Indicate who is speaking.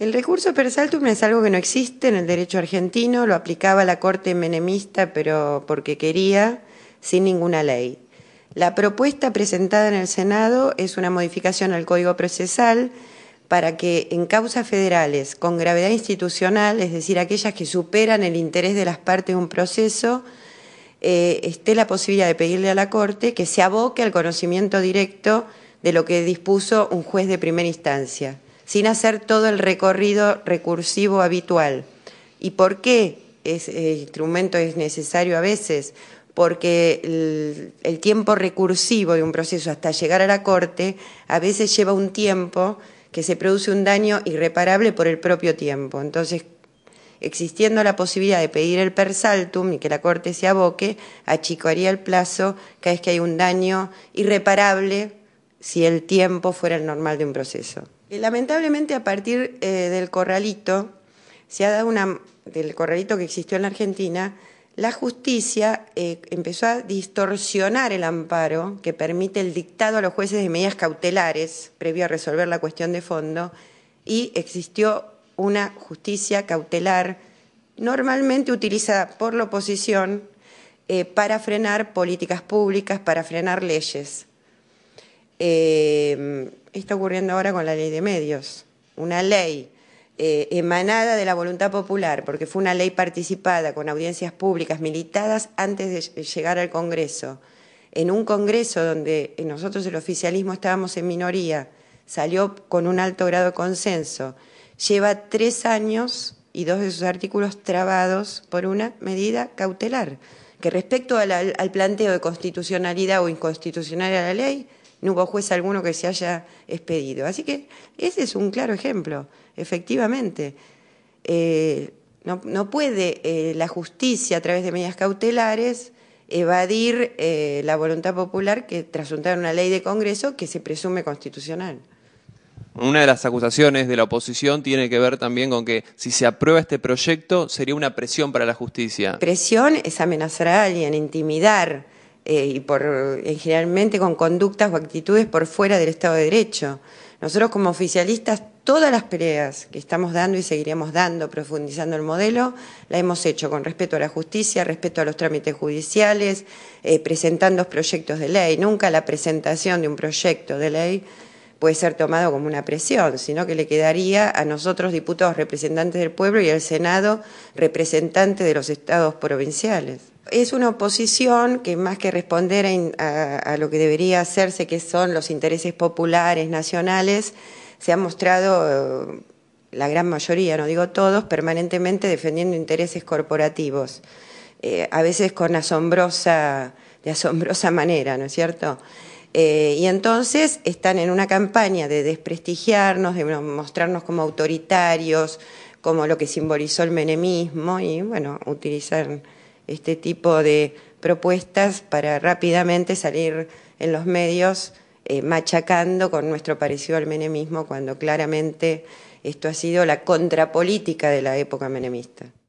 Speaker 1: El recurso per es algo que no existe en el derecho argentino, lo aplicaba la Corte menemista, pero porque quería, sin ninguna ley. La propuesta presentada en el Senado es una modificación al Código Procesal para que en causas federales con gravedad institucional, es decir, aquellas que superan el interés de las partes de un proceso, eh, esté la posibilidad de pedirle a la Corte que se aboque al conocimiento directo de lo que dispuso un juez de primera instancia sin hacer todo el recorrido recursivo habitual. ¿Y por qué ese eh, instrumento es necesario a veces? Porque el, tiempo recursivo de un proceso hasta llegar a la corte a veces lleva un tiempo que se produce un daño irreparable por el propio tiempo. Entonces, existiendo la posibilidad de pedir el persaltum y que la Corte se aboque, achicaría el plazo cada vez que hay un daño irreparable si el tiempo fuera el normal de un proceso. Lamentablemente a partir eh, del corralito, se ha dado del corralito que existió en la Argentina, la justicia eh, empezó a distorsionar el amparo que permite el dictado a los jueces de medidas cautelares previo a resolver la cuestión de fondo y existió una justicia cautelar normalmente utilizada por la oposición eh, para frenar políticas públicas, para frenar leyes. Em, está ocurriendo ahora con la ley de medios, una ley eh, emanada de la voluntad popular, porque fue una ley participada con audiencias públicas militadas antes de llegar al Congreso. En un Congreso donde nosotros el oficialismo estábamos en minoría, salió con un alto grado de consenso. Lleva tres años y dos de sus artículos trabados por una medida cautelar, que respecto al planteo de constitucionalidad o inconstitucional a la ley, no hubo juez alguno que se haya expedido. Así que ese es un claro ejemplo, efectivamente. Eh, no, puede eh, la justicia a través de medidas cautelares evadir eh, la voluntad popular que trasuntar una ley de Congreso que se presume constitucional. Una de las acusaciones de la oposición tiene que ver también con que si se aprueba este proyecto sería una presión para la justicia. Presión es amenazar a alguien, intimidar. Eh, y por, eh, generalmente con conductas o actitudes por fuera del Estado de Derecho. Nosotros como oficialistas, todas las peleas que estamos dando y seguiremos dando, profundizando el modelo, la hemos hecho con respeto a la justicia, respeto a los trámites judiciales, eh, presentando proyectos de ley. Nunca la presentación de un proyecto de ley puede ser tomado como una presión, sino que le quedaría a nosotros diputados representantes del pueblo y al Senado representantes de los estados provinciales. Es una oposición que más que responder a, lo que debería hacerse, que son los intereses populares, nacionales, se ha mostrado eh, la gran mayoría, no digo todos, permanentemente defendiendo intereses corporativos, eh, a veces con asombrosa, de asombrosa manera, ¿no es cierto? Eh, y entonces están en una campaña de desprestigiarnos, de mostrarnos como autoritarios, como lo que simbolizó el menemismo, y bueno, utilizar este tipo de propuestas para rápidamente salir en los medios eh, machacando con nuestro parecido al menemismo, cuando claramente esto ha sido la contrapolítica de la época menemista.